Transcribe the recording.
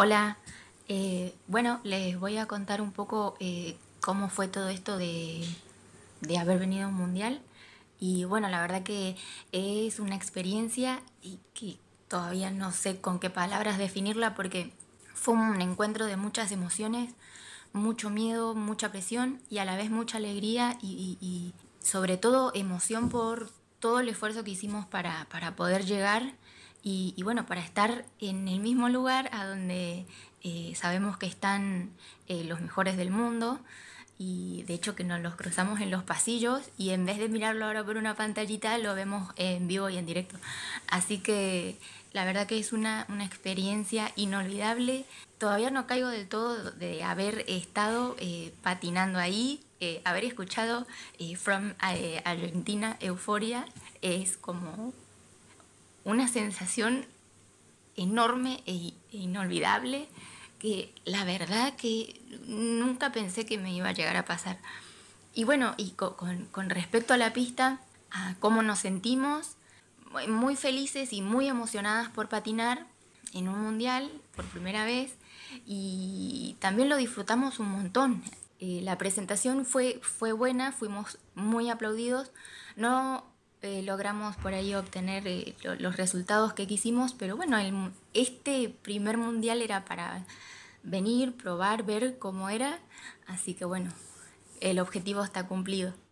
Hola, eh, bueno, les voy a contar un poco eh, cómo fue todo esto de, haber venido a un mundial. Y bueno, la verdad que es una experiencia y que todavía no sé con qué palabras definirla porque fue un encuentro de muchas emociones, mucho miedo, mucha presión y a la vez mucha alegría y, sobre todo emoción por todo el esfuerzo que hicimos para, para poder llegar y, bueno, para estar en el mismo lugar a donde eh, sabemos que están eh, los mejores del mundo y de hecho que nos los cruzamos en los pasillos y en vez de mirarlo ahora por una pantallita lo vemos en vivo y en directo. Así que la verdad que es una, una experiencia inolvidable. Todavía no caigo del todo de haber estado eh, patinando ahí, haber escuchado From Argentina Euforia, es como una sensación enorme e, e inolvidable que la verdad que nunca pensé que me iba a llegar a pasar. Y bueno, y con, respecto a la pista, a cómo nos sentimos, muy felices y muy emocionadas por patinar en un mundial por primera vez y también lo disfrutamos un montón. Eh, la presentación fue, fue buena, fuimos muy aplaudidos. No eh, logramos por ahí obtener eh, los resultados que quisimos, pero bueno, el, este primer mundial era para venir, probar, ver cómo era, así que bueno, el objetivo está cumplido.